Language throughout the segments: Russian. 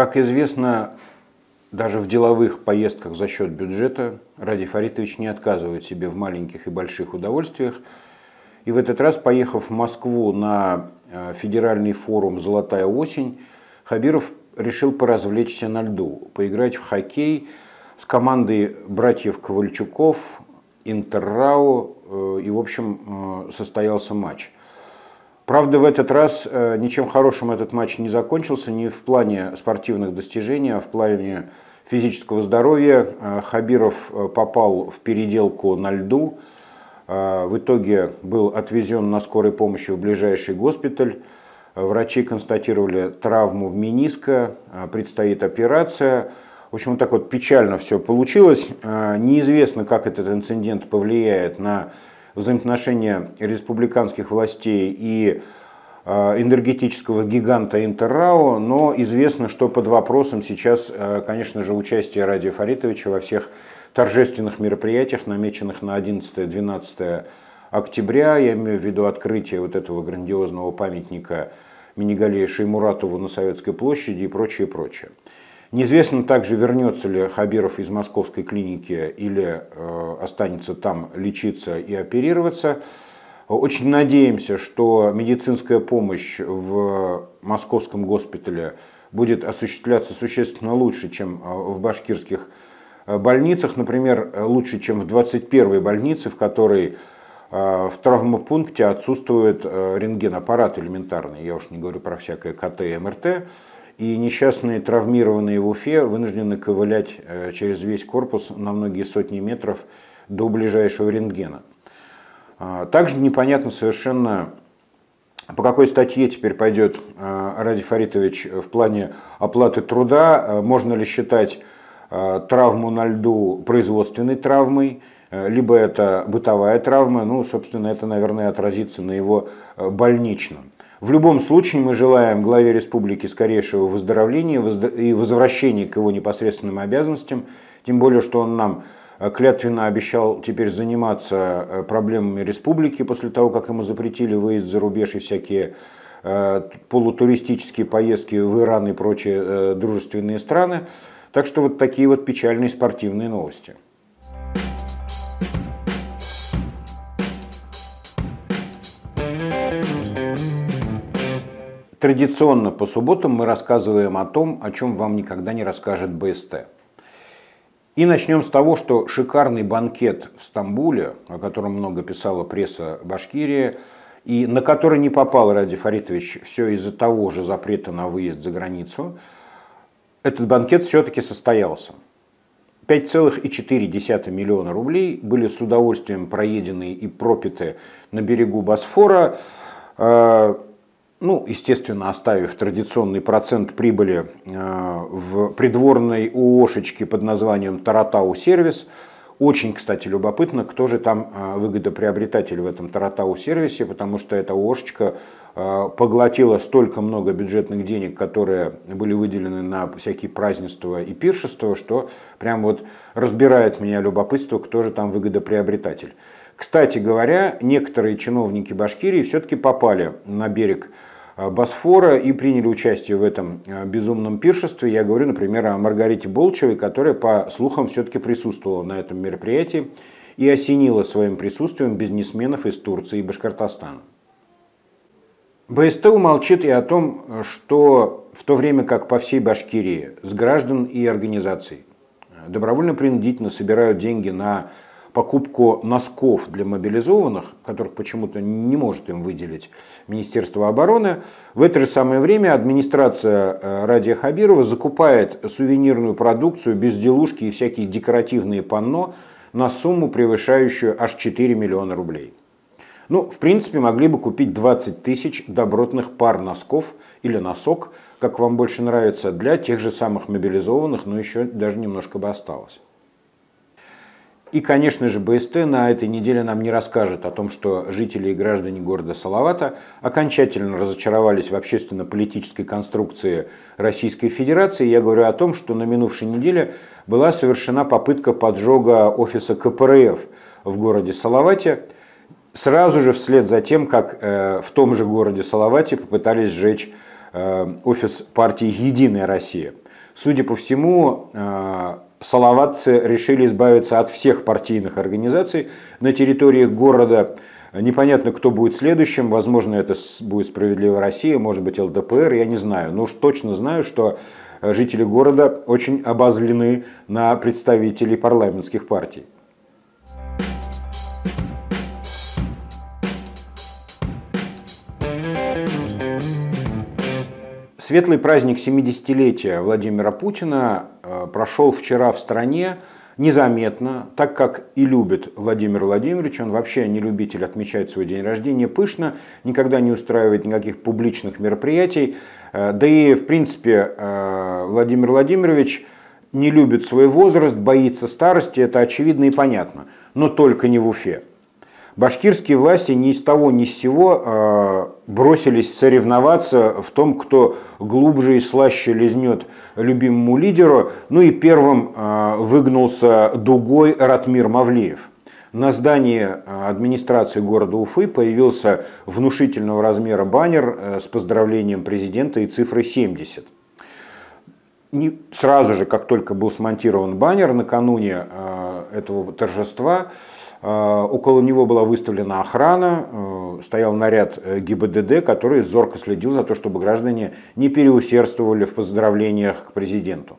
Как известно, даже в деловых поездках за счет бюджета Ради Фаритович не отказывает себе в маленьких и больших удовольствиях. И в этот раз, поехав в Москву на э, федеральный форум «Золотая осень», Хабиров решил поразвлечься на льду, поиграть в хоккей с командой братьев Ковальчуков, Интеррау, э, и, в общем, э, состоялся матч – Правда, в этот раз э, ничем хорошим этот матч не закончился, ни в плане спортивных достижений, а в плане физического здоровья. Э, Хабиров э, попал в переделку на льду. В итоге был отвезен на скорой помощи в ближайший госпиталь. Врачи констатировали травму в мениска, предстоит операция. В общем, вот так вот печально все получилось. Неизвестно, как этот инцидент повлияет на взаимоотношения республиканских властей и а, энергетического гиганта Интеррао, но известно, что под вопросом сейчас, а, конечно же, участие Радия Фаритовича во всех торжественных мероприятиях, намеченных на 11-12 октября. Я имею в виду открытие вот этого грандиозного памятника Минигалея Шеймуратову на Советской площади и прочее, прочее. Неизвестно также, вернется ли Хабиров из московской клиники или э, останется там лечиться и оперироваться. Очень надеемся, что медицинская помощь в московском госпитале будет осуществляться существенно лучше, чем э, в башкирских э, больницах. Например, лучше, чем в 21-й больнице, в которой в травмопункте отсутствует рентген-аппарат элементарный. Я уж не говорю про всякое КТ и МРТ и несчастные травмированные в Уфе вынуждены ковылять э, через весь корпус на многие сотни метров до ближайшего рентгена. А, также непонятно совершенно, по какой статье теперь пойдет э, Ради Фаритович в плане оплаты труда. Э, можно ли считать травму на льду производственной травмой, либо это бытовая травма, ну, собственно, это, наверное, отразится на его больничном. В любом случае мы желаем главе республики скорейшего выздоровления и возвращения к его непосредственным обязанностям, тем более, что он нам э, клятвенно обещал теперь заниматься э, проблемами республики после того, как ему запретили выезд за рубеж и всякие э, полутуристические поездки в Иран и прочие дружественные страны. Так что вот такие вот печальные спортивные новости. Традиционно по субботам мы рассказываем о том, о чем вам никогда не расскажет БСТ. И начнем с того, что шикарный банкет в Стамбуле, о котором много писала пресса Башкирии, и на который не попал Ради Фаритович все из-за того же запрета на выезд за границу, этот банкет все-таки состоялся. 5,4 миллиона рублей были с удовольствием проедены и пропиты на берегу Босфора. Э, ну, естественно, оставив традиционный процент прибыли э, в придворной ООшечке под названием Таратау Сервис. Очень, кстати, любопытно, кто же там э, выгодоприобретатель в этом Таратау сервисе, потому что эта ООшечка э, поглотила столько много бюджетных денег, которые были выделены на всякие празднества и пиршества, что прям вот разбирает меня любопытство, кто же там выгодоприобретатель. Кстати говоря, некоторые чиновники Башкирии все-таки попали на берег а, Босфора и приняли участие в этом а, безумном пиршестве. Я говорю, например, о Маргарите Болчевой, которая, по слухам, все-таки присутствовала на этом мероприятии и осенила своим присутствием бизнесменов из Турции и Башкортостана. БСТ умолчит и о том, что в то время как по всей Башкирии с граждан и организаций а, добровольно-принудительно собирают деньги на покупку носков для мобилизованных, которых почему-то не может им выделить Министерство обороны. В это же самое время администрация э, Радия Хабирова закупает сувенирную продукцию, безделушки и всякие декоративные панно на сумму, превышающую аж 4 миллиона рублей. Ну, в принципе, могли бы купить 20 тысяч добротных пар носков или носок, как вам больше нравится, для тех же самых мобилизованных, но еще даже немножко бы осталось. И, конечно же, БСТ на этой неделе нам не расскажет о том, что жители и граждане города Салавата окончательно разочаровались в общественно-политической конструкции Российской Федерации. Я говорю о том, что на минувшей неделе была совершена попытка поджога офиса КПРФ в городе Салавате, сразу же вслед за тем, как э, в том же городе Салавате попытались сжечь э, офис партии «Единая Россия». Судя по всему, э, салаватцы решили избавиться от всех партийных организаций на территории города. Непонятно, кто будет следующим. Возможно, это будет «Справедливая Россия», может быть, ЛДПР, я не знаю. Но уж точно знаю, что э, жители города очень обозлены на представителей парламентских партий. Светлый праздник 70-летия Владимира Путина э, прошел вчера в стране незаметно, так как и любит Владимир Владимирович, он вообще не любитель отмечать свой день рождения пышно, никогда не устраивает никаких публичных мероприятий, э, да и в принципе э, Владимир Владимирович не любит свой возраст, боится старости, это очевидно и понятно, но только не в Уфе башкирские власти ни с того ни с сего э, бросились соревноваться в том, кто глубже и слаще лизнет любимому лидеру. Ну и первым э, выгнулся дугой Ратмир Мавлиев. На здании э, администрации города Уфы появился внушительного размера баннер с поздравлением президента и цифрой 70 не, сразу же, как только был смонтирован баннер накануне э, этого торжества, Э, около него была выставлена охрана, э, стоял наряд э, ГИБДД, который зорко следил за то, чтобы граждане не переусердствовали в поздравлениях к президенту.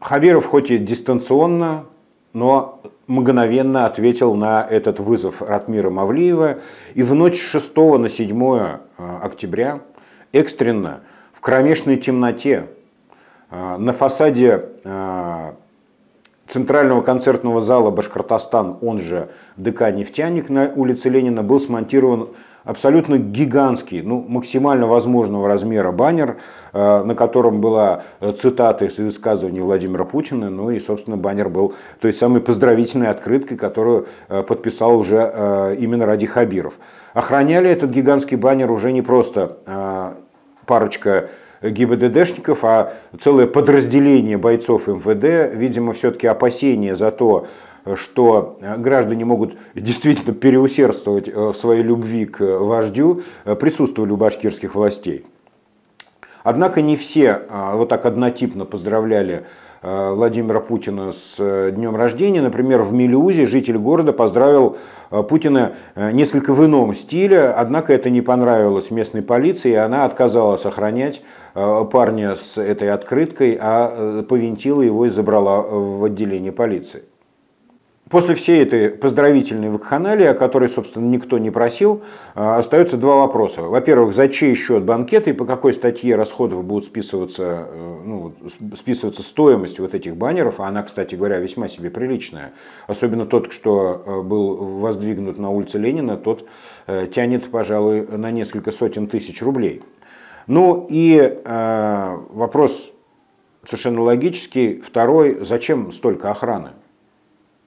Хабиров хоть и дистанционно, но мгновенно ответил на этот вызов Ратмира Мавлиева. И в ночь 6 на 7 октября экстренно в кромешной темноте на фасаде Центрального концертного зала «Башкортостан», он же ДК «Нефтяник» на улице Ленина, был смонтирован абсолютно гигантский, ну, максимально возможного размера баннер, э, на котором была э, цитата из высказывания Владимира Путина, ну и, собственно, баннер был той самой поздравительной открыткой, которую э, подписал уже именно Ради Хабиров. Охраняли этот гигантский баннер уже не просто парочка ГИБДДшников, а целое подразделение бойцов МВД, видимо, все-таки опасения за то, что граждане могут действительно переусердствовать э, в своей любви к э, вождю, э, присутствовали у башкирских властей. Однако не все а, вот так однотипно поздравляли Э, Владимира Путина с э, днем рождения. Например, в Мелюзе житель города поздравил э, Путина несколько в ином стиле, однако это не понравилось местной полиции, и она отказала сохранять парня с этой открыткой, а повинтила его и забрала в отделение полиции. После всей этой поздравительной вакханалии, о которой, собственно, никто не просил, э, остаются два вопроса. Во-первых, за чей счет банкеты и по какой статье расходов будут списываться, э, ну, списываться стоимость вот этих баннеров, а она, кстати говоря, весьма себе приличная. Особенно тот, что э, был воздвигнут на улице Ленина, тот тянет, пожалуй, на несколько сотен тысяч рублей. Ну и э, вопрос совершенно логический. Второй, зачем столько охраны?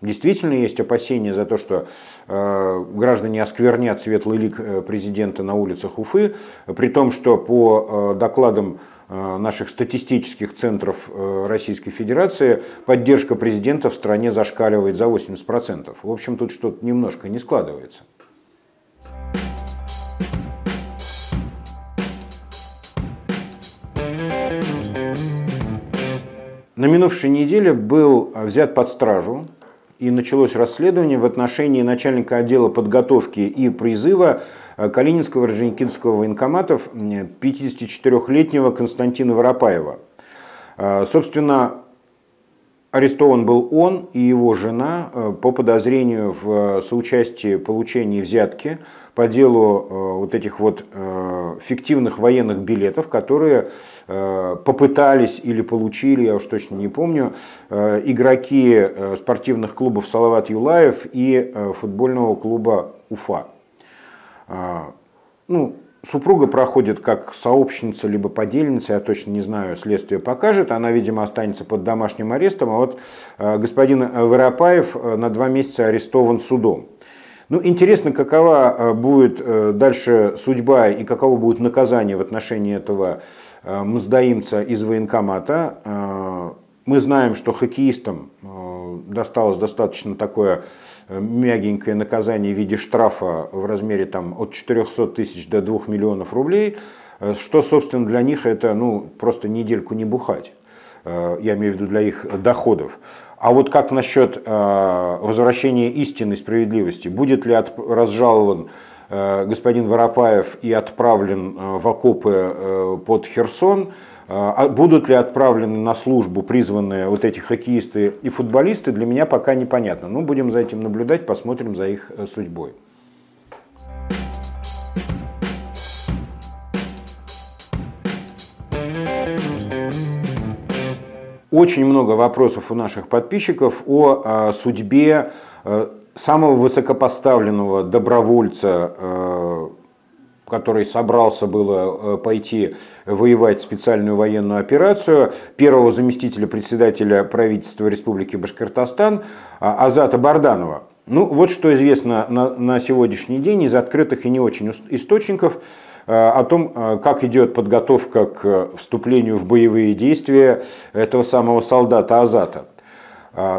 Действительно есть опасения за то, что э, граждане осквернят светлый лик э, президента на улицах Уфы, при том, что по э, докладам э, наших статистических центров э, Российской Федерации поддержка президента в стране зашкаливает за 80%. В общем, тут что-то немножко не складывается. На минувшей неделе был взят под стражу и началось расследование в отношении начальника отдела подготовки и призыва э, Калининского и Орджоникидского военкоматов 54-летнего Константина Воропаева. Э, собственно, Арестован был он и его жена э, по подозрению в э, соучастии получения взятки по делу э, вот этих вот фиктивных военных билетов, которые попытались или получили, я уж точно не помню, игроки спортивных клубов «Салават Юлаев» и футбольного клуба «Уфа». А, ну, Супруга проходит как сообщница либо подельница, я точно не знаю, следствие покажет. Она, видимо, останется под домашним арестом. А вот э, господин э, Воропаев э, на два месяца арестован судом. Ну, интересно, какова будет дальше судьба и каково будет наказание в отношении этого мздоимца из военкомата. Мы знаем, что хоккеистам досталось достаточно такое Э, мягенькое наказание в виде штрафа в размере там, от 400 тысяч до 2 миллионов рублей, э, что, собственно, для них это ну, просто недельку не бухать. Э, я имею в виду для их доходов. А вот как насчет возвращения истины, справедливости? Будет ли разжалован господин Воропаев и отправлен в окопы под Херсон – а, а будут ли отправлены на службу призванные вот эти хоккеисты и футболисты, для меня пока непонятно. Но ну, будем за этим наблюдать, посмотрим за их э, судьбой. Очень много вопросов у наших подписчиков о а, судьбе э, самого высокопоставленного добровольца э, который собрался было э, пойти воевать в специальную военную операцию, первого заместителя председателя правительства Республики Башкортостан а, Азата Барданова. Ну, вот что известно на, на сегодняшний день из открытых и не очень источников э, о том, э, как идет подготовка к вступлению в боевые действия этого самого солдата Азата.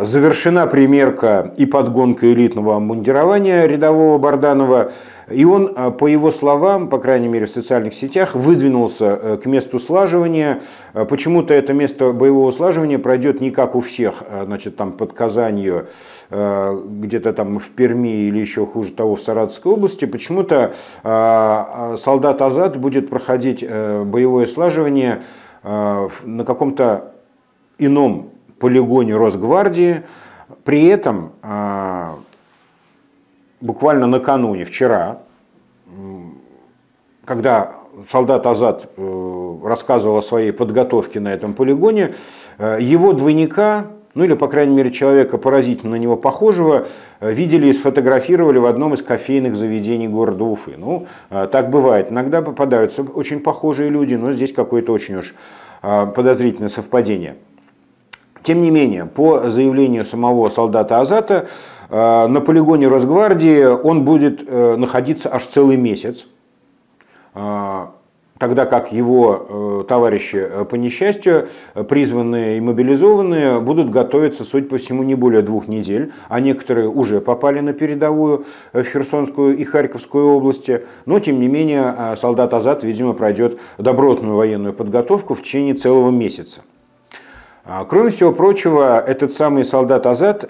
Завершена примерка и подгонка элитного обмундирования рядового Барданова. И он, а, по его словам, по крайней мере в социальных сетях, выдвинулся э, к месту слаживания. Э, почему-то это место боевого слаживания пройдет не как у всех, а, значит, там под Казанью, э, где-то там в Перми или еще хуже того в Саратовской области. Почему-то а, солдат Азад будет проходить боевое слаживание на каком-то ином полигоне Росгвардии. При этом буквально накануне, вчера, когда солдат Азат э, рассказывал о своей подготовке на этом полигоне, э, его двойника, ну или, по крайней мере, человека поразительно на него похожего, э, видели и сфотографировали в одном из кофейных заведений города Уфы. Ну, так бывает. Иногда попадаются очень похожие люди, но здесь какое-то очень уж подозрительное совпадение. Тем не менее, по заявлению самого солдата Азата, Э, на полигоне Росгвардии он будет э, находиться аж целый месяц, э, тогда как его товарищи по несчастью, призванные и мобилизованные, будут готовиться, судя по всему, не более двух недель, а некоторые уже попали на передовую в Херсонскую и Харьковскую области, но, тем не менее, солдат Азат, видимо, пройдет добротную военную подготовку в течение целого месяца. А, кроме всего прочего, этот самый солдат Азат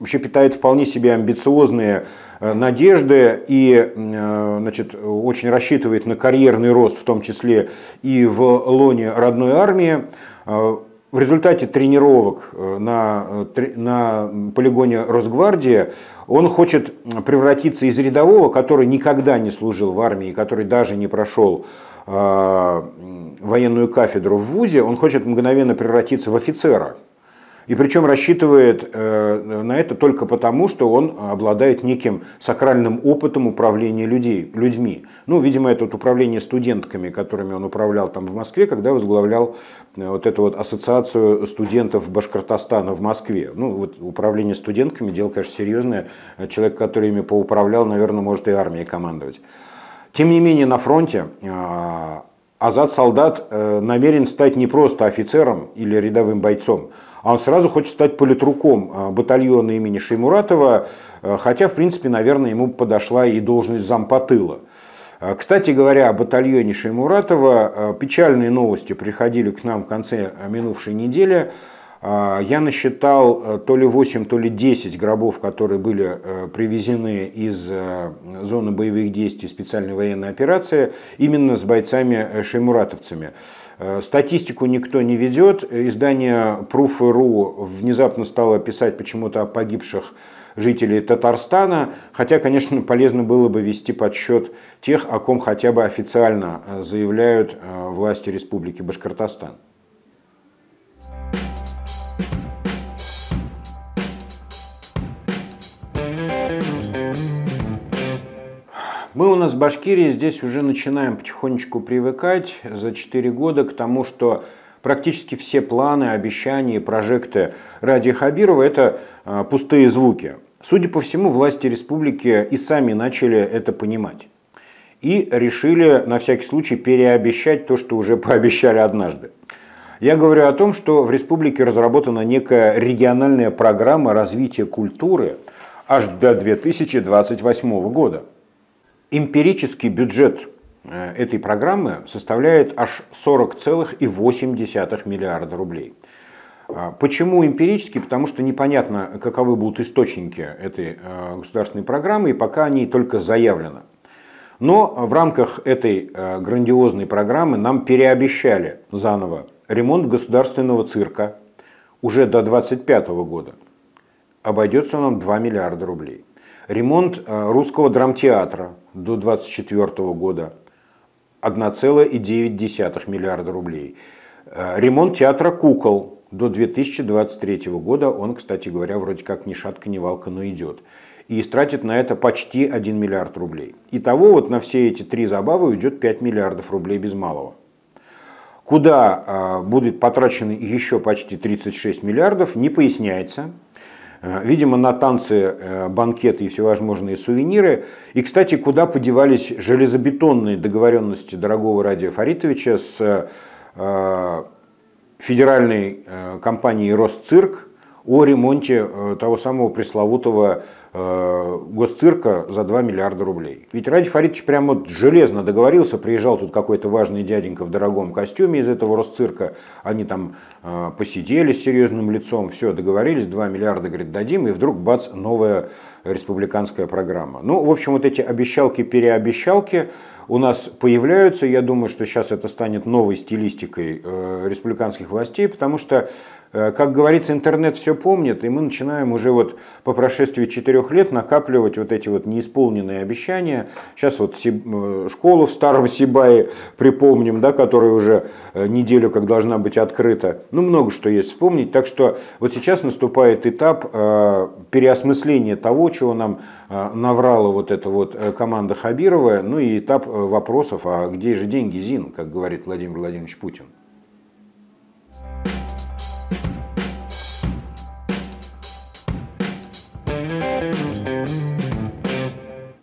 вообще питает вполне себе амбициозные э, надежды и э, значит, очень рассчитывает на карьерный рост, в том числе и в лоне родной армии. Э, в результате тренировок на, на полигоне Росгвардии он хочет превратиться из рядового, который никогда не служил в армии, который даже не прошел военную кафедру в ВУЗе, он хочет мгновенно превратиться в офицера – и причем рассчитывает э, на это только потому, что он обладает неким сакральным опытом управления людей, людьми. Ну, видимо, это вот управление студентками, которыми он управлял там в Москве, когда возглавлял э, вот эту вот ассоциацию студентов Башкортостана в Москве. Ну, вот управление студентками – дело, конечно, серьезное. Человек, который ими поуправлял, наверное, может и армией командовать. Тем не менее, на фронте э, Азат Солдат намерен стать не просто офицером или рядовым бойцом – а он сразу хочет стать политруком э, батальона имени Шеймуратова, э, хотя, в принципе, наверное, ему подошла и должность зампотыла. Э, кстати говоря, о батальоне Шеймуратова печальные новости приходили к нам в конце минувшей недели. Я насчитал то ли 8, то ли 10 гробов, которые были привезены из зоны боевых действий специальной военной операции именно с бойцами-шеймуратовцами. Э, статистику никто не ведет. Издание Proof.ru внезапно стало писать почему-то о погибших жителей Татарстана, хотя, конечно, полезно было бы вести подсчет тех, о ком хотя бы официально э, заявляют э, власти Республики Башкортостан. Мы у нас в Башкирии здесь уже начинаем потихонечку привыкать за 4 года к тому, что практически все планы, обещания и прожекты ради Хабирова – это а, пустые звуки. Судя по всему, власти республики и сами начали это понимать. И решили на всякий случай переобещать то, что уже пообещали однажды. Я говорю о том, что в республике разработана некая региональная программа развития культуры аж до 2028 года – Эмпирический бюджет э, этой программы составляет аж 40,8 миллиарда рублей. А почему эмпирически? Потому что непонятно, каковы будут источники этой э, государственной программы, и пока они только заявлены. Но в рамках этой э, грандиозной программы нам переобещали заново ремонт государственного цирка уже до 2025 года. Обойдется нам 2 миллиарда рублей. Ремонт э, русского драмтеатра до 1924 года 1,9 миллиарда рублей. Э, ремонт театра кукол до 2023 года, он, кстати говоря, вроде как ни шатка, ни валка, но идет. И истратит на это почти 1 миллиард рублей. Итого вот на все эти три забавы уйдет 5 миллиардов рублей без малого. Куда э, будет потрачено еще почти 36 миллиардов, не поясняется. Э, видимо, на танцы, э, банкеты и всевозможные сувениры. И, кстати, куда подевались железобетонные договоренности дорогого Радия Фаритовича с э, федеральной компанией «Росцирк» о ремонте того самого пресловутого Э, госцирка за 2 миллиарда рублей. Ведь Ради Фаридович прям вот железно договорился, приезжал тут какой-то важный дяденька в дорогом костюме из этого Росцирка, они там э, посидели с серьезным лицом, все, договорились, 2 миллиарда, говорит, дадим, и вдруг, бац, новая республиканская программа. Ну, в общем, вот эти обещалки-переобещалки у нас появляются. Я думаю, что сейчас это станет новой стилистикой э, республиканских властей, потому что э, как говорится, интернет все помнит, и мы начинаем уже вот по прошествии четырех лет накапливать вот эти вот неисполненные обещания. Сейчас вот э, школу в Старом Сибае припомним, да, которая уже неделю как должна быть открыта. Ну, много что есть вспомнить. Так что вот сейчас наступает этап переосмысления того, чего нам э, наврала вот эта вот э, команда Хабирова, ну и этап э, вопросов, а где же деньги, Зин, как говорит Владимир Владимирович Путин.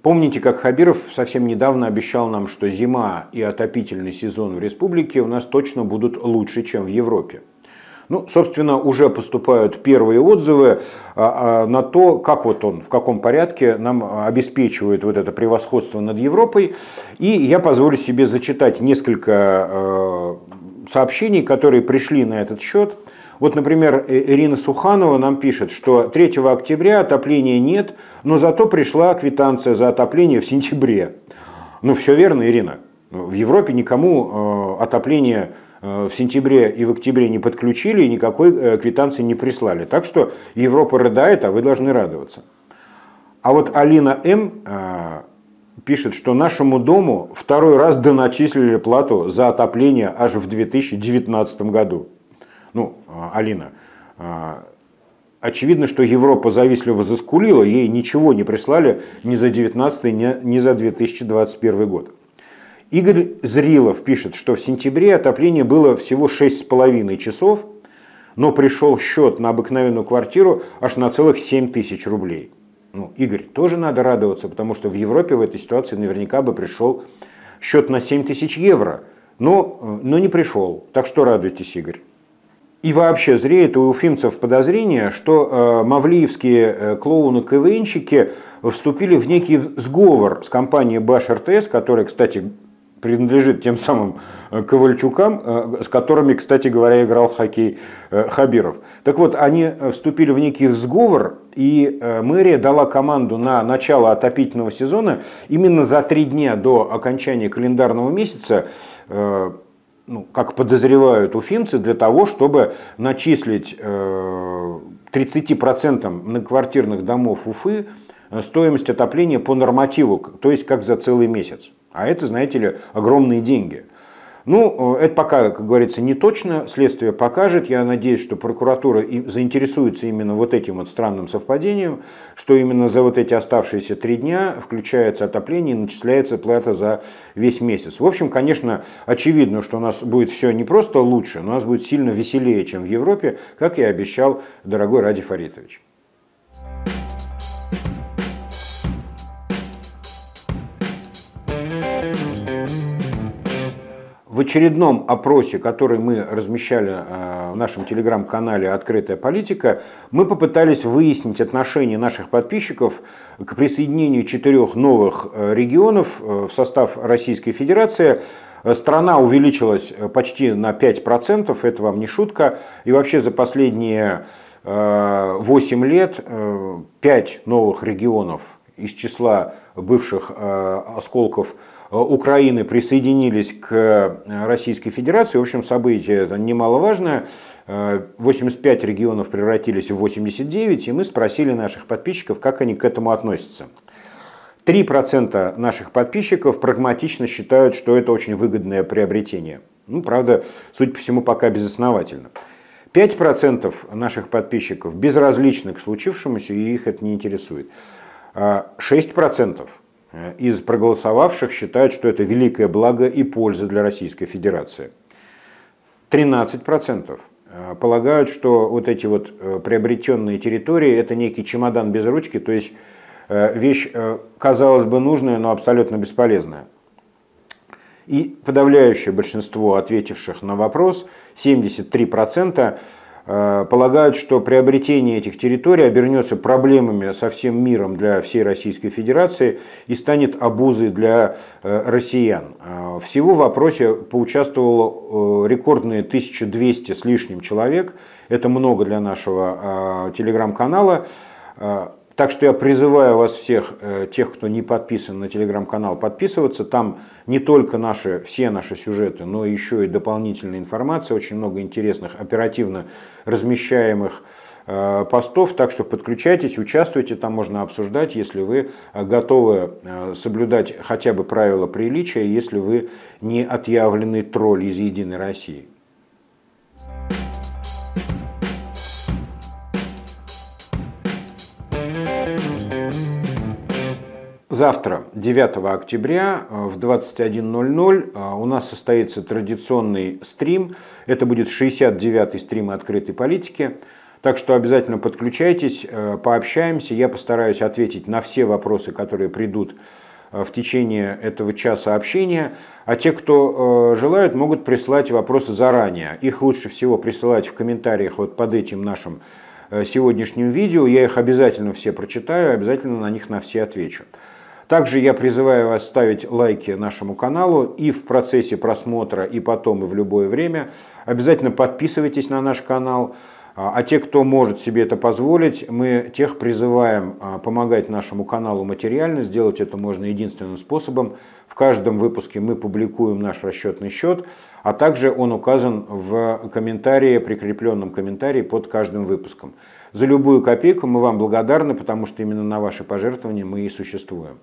Помните, как Хабиров совсем недавно обещал нам, что зима и отопительный сезон в республике у нас точно будут лучше, чем в Европе. Ну, собственно, уже поступают первые отзывы а, а, на то, как вот он, в каком порядке нам а, обеспечивает вот это превосходство над Европой. И я позволю себе зачитать несколько э, сообщений, которые пришли на этот счет. Вот, например, э, Ирина Суханова нам пишет, что 3 октября отопления нет, но зато пришла квитанция за отопление в сентябре. Ну, все верно, Ирина. В Европе никому э, отопление Э, в сентябре и в октябре не подключили и никакой э, квитанции не прислали. Так что Европа рыдает, а вы должны радоваться. А вот Алина М. Э, пишет, что нашему дому второй раз доначислили плату за отопление аж в 2019 году. Ну, Алина, очевидно, что Европа завистливо заскулила, ей ничего не прислали ни за 2019, ни за 2021 год. Игорь Зрилов пишет, что в сентябре отопление было всего 6,5 часов, но пришел счет на обыкновенную квартиру аж на целых 7 тысяч рублей. Ну, Игорь, тоже надо радоваться, потому что в Европе в этой ситуации наверняка бы пришел счет на 7 тысяч евро, но, э, но не пришел. Так что радуйтесь, Игорь. И вообще зреет у уфимцев подозрение, что э, мавлиевские э, клоуны-КВНщики вступили в некий сговор с компанией Баш РТС, которая, кстати, принадлежит тем самым э, Ковальчукам, э, с которыми, кстати говоря, играл в хоккей э, Хабиров. Так вот, они вступили в некий сговор, и мэрия дала команду на начало отопительного сезона именно за три дня до окончания календарного месяца ну, как подозревают уфимцы, для того, чтобы начислить 30% многоквартирных домов Уфы стоимость отопления по нормативу, то есть как за целый месяц. А это, знаете ли, огромные деньги. Ну, э, это пока, как говорится, не точно. Следствие покажет. Я надеюсь, что прокуратура заинтересуется именно вот этим вот странным совпадением, что именно за вот эти оставшиеся три дня включается отопление и начисляется плата за весь месяц. В общем, конечно, очевидно, что у нас будет все не просто лучше, но у нас будет сильно веселее, чем в Европе, как я обещал, дорогой Ради Фаритович. В очередном опросе, который мы размещали э, в нашем телеграм-канале «Открытая политика», мы попытались выяснить отношение наших подписчиков к присоединению четырех новых э, регионов э, в состав Российской Федерации. Страна увеличилась почти на 5%, это вам не шутка. И вообще за последние 8 лет 5 новых регионов из числа бывших осколков – Э, Украины присоединились к э, Российской Федерации. В общем, событие это немаловажное. 85 э, регионов превратились в 89, и мы спросили наших подписчиков, как они к этому относятся. 3% наших подписчиков прагматично считают, что это очень выгодное приобретение. Ну, правда, судя по всему, пока безосновательно. 5% наших подписчиков безразличны к случившемуся, и их это не интересует. 6% Э, из проголосовавших считают, что это великое благо и польза для Российской Федерации. 13% э, полагают, что вот эти вот э, приобретенные территории – это некий чемодан без ручки, то есть вещь, казалось бы, нужная, но абсолютно бесполезная. И подавляющее большинство ответивших на вопрос, 73%, Э, полагают, что приобретение этих территорий обернется проблемами со всем миром для всей Российской Федерации и станет обузой для э, россиян. Э, всего в вопросе поучаствовало рекордные 1200 с лишним человек. Это много для нашего телеграм-канала. Так что я призываю вас всех, э, тех, кто не подписан на телеграм-канал, подписываться. Там не только наши, все наши сюжеты, но еще и дополнительная информация, очень много интересных, оперативно размещаемых э, постов, так что подключайтесь, участвуйте, там можно обсуждать, если вы э, готовы соблюдать хотя бы правила приличия, если вы не отъявленный тролль из «Единой России». Завтра, 9 октября э, в 21.00 э, у нас состоится традиционный стрим. Это будет 69-й стрим открытой политики. Так что обязательно подключайтесь, э, пообщаемся. Я постараюсь ответить на все вопросы, которые придут в течение этого часа общения. А те, кто желают, могут присылать вопросы заранее. Их лучше всего присылать в комментариях вот под этим нашим сегодняшним видео. Я их обязательно все прочитаю, обязательно на них на все отвечу. Также я призываю вас ставить лайки нашему каналу и в процессе просмотра, и потом, и в любое время. Обязательно подписывайтесь на наш канал. А, а те, кто может себе это позволить, мы тех призываем а, помогать нашему каналу материально. Сделать это можно единственным способом. В каждом выпуске мы публикуем наш расчетный счет, а также он указан в комментарии, прикрепленном комментарии под каждым выпуском. За любую копейку мы вам благодарны, потому что именно на ваши пожертвования мы и существуем.